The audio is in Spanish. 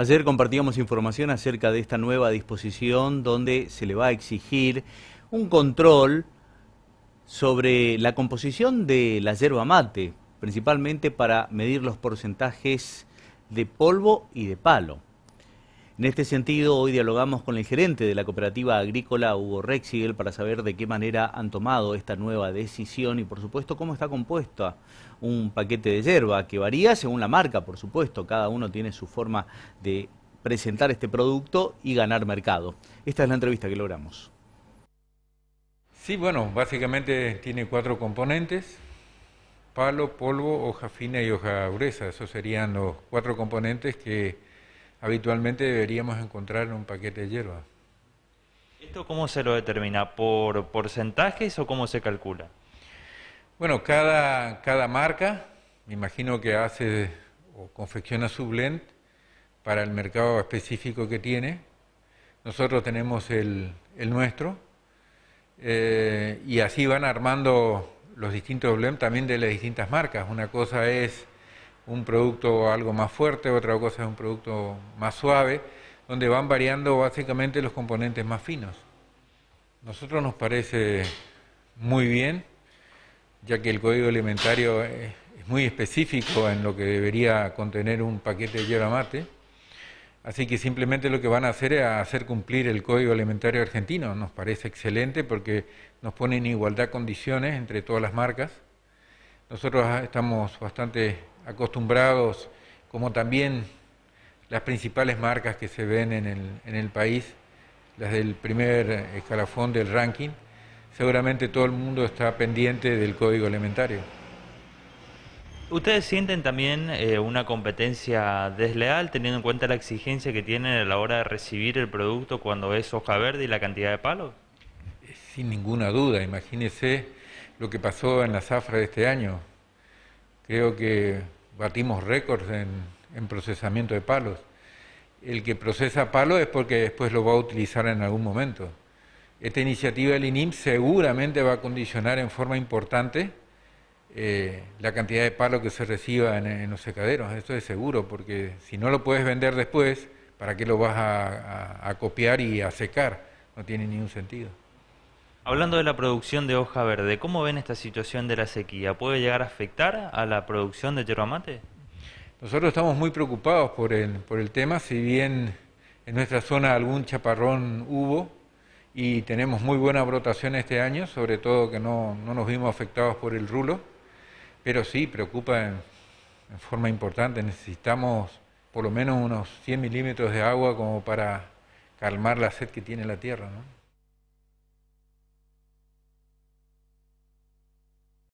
Ayer compartíamos información acerca de esta nueva disposición donde se le va a exigir un control sobre la composición de la yerba mate, principalmente para medir los porcentajes de polvo y de palo. En este sentido, hoy dialogamos con el gerente de la cooperativa agrícola, Hugo Rexigel, para saber de qué manera han tomado esta nueva decisión y, por supuesto, cómo está compuesta un paquete de hierba, que varía según la marca, por supuesto. Cada uno tiene su forma de presentar este producto y ganar mercado. Esta es la entrevista que logramos. Sí, bueno, básicamente tiene cuatro componentes, palo, polvo, hoja fina y hoja gruesa. Esos serían los cuatro componentes que habitualmente deberíamos encontrar un paquete de hierba. ¿Esto cómo se lo determina? ¿Por porcentajes o cómo se calcula? Bueno, cada, cada marca, me imagino que hace o confecciona su blend para el mercado específico que tiene. Nosotros tenemos el, nuestro eh, y así van armando los distintos blends también de las distintas marcas. Una cosa es un producto algo más fuerte, otra cosa es un producto más suave, donde van variando básicamente los componentes más finos. Nosotros nos parece muy bien, ya que el código alimentario es muy específico en lo que debería contener un paquete de yerba mate, así que simplemente lo que van a hacer es hacer cumplir el código alimentario argentino. Nos parece excelente porque nos pone en igualdad condiciones entre todas las marcas nosotros ah, estamos bastante acostumbrados, como también las principales marcas que se ven en el, país, las del primer escalafón del ranking, seguramente todo el mundo está pendiente del código elementario. ¿Ustedes sienten también eh, una competencia desleal teniendo en cuenta la exigencia que tienen a la hora de recibir el producto cuando es hoja verde y la cantidad de palos? Sin ninguna duda, imagínese lo que pasó en la zafra de este año. Creo que batimos récords en, procesamiento de palos. El que procesa palos es porque después lo va a utilizar en algún momento. Esta iniciativa del INIM seguramente va a condicionar en forma importante eh, la cantidad de palos que se reciba en, los secaderos, esto es seguro, porque si no lo puedes vender después, ¿para qué lo vas a copiar y a secar? No tiene ningún sentido. Hablando de la producción de hoja verde, ¿cómo ven esta situación de la sequía? ¿Puede llegar a afectar a la producción de yerba Nosotros estamos muy preocupados por el, por el tema, si bien en nuestra zona algún chaparrón hubo y tenemos muy buena brotación este año, sobre todo que no, nos vimos afectados por el rulo, pero sí preocupa en, en forma importante. Necesitamos por lo menos unos 100 milímetros de agua como para calmar la sed que tiene la tierra. ¿no?